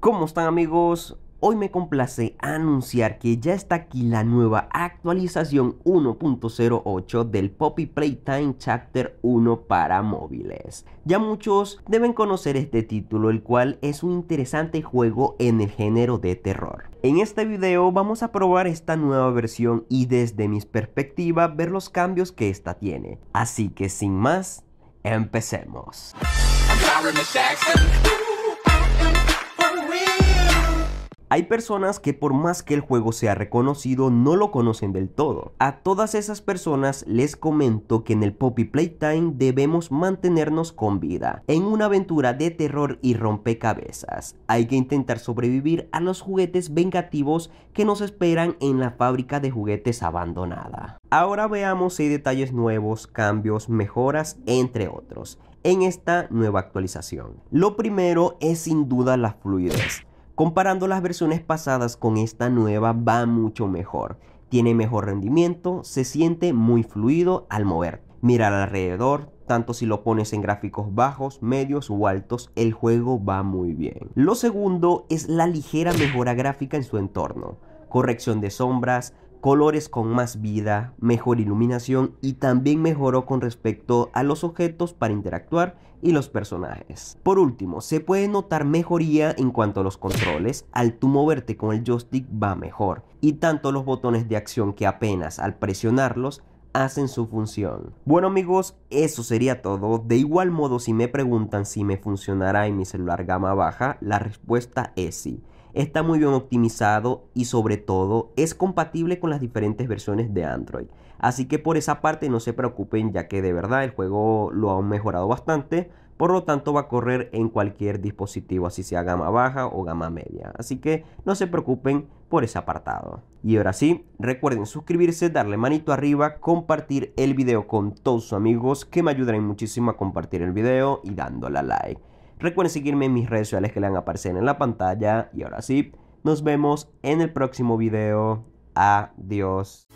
¿Cómo están amigos? Hoy me complace anunciar que ya está aquí la nueva actualización 1.08 del Poppy Playtime Chapter 1 para móviles. Ya muchos deben conocer este título, el cual es un interesante juego en el género de terror. En este video vamos a probar esta nueva versión y desde mi perspectiva ver los cambios que esta tiene. Así que sin más, empecemos. Hay personas que por más que el juego sea reconocido no lo conocen del todo. A todas esas personas les comento que en el Poppy Playtime debemos mantenernos con vida, en una aventura de terror y rompecabezas. Hay que intentar sobrevivir a los juguetes vengativos que nos esperan en la fábrica de juguetes abandonada. Ahora veamos si hay detalles nuevos, cambios, mejoras, entre otros en esta nueva actualización. Lo primero es sin duda la fluidez. Comparando las versiones pasadas con esta nueva va mucho mejor. Tiene mejor rendimiento, se siente muy fluido al mover. Mirar alrededor, tanto si lo pones en gráficos bajos, medios o altos, el juego va muy bien. Lo segundo es la ligera mejora gráfica en su entorno. Corrección de sombras, colores con más vida, mejor iluminación y también mejoró con respecto a los objetos para interactuar y los personajes. Por último, se puede notar mejoría en cuanto a los controles, al tu moverte con el joystick va mejor y tanto los botones de acción que apenas al presionarlos hacen su función. Bueno amigos, eso sería todo. De igual modo, si me preguntan si me funcionará en mi celular gama baja, la respuesta es sí está muy bien optimizado y sobre todo es compatible con las diferentes versiones de Android. Así que por esa parte no se preocupen ya que de verdad el juego lo ha mejorado bastante. Por lo tanto va a correr en cualquier dispositivo, así sea gama baja o gama media. Así que no se preocupen por ese apartado. Y ahora sí, recuerden suscribirse, darle manito arriba, compartir el video con todos sus amigos que me ayudarán muchísimo a compartir el video y dándole a like. Recuerden seguirme en mis redes sociales que le van a aparecer en la pantalla. Y ahora sí, nos vemos en el próximo video. Adiós.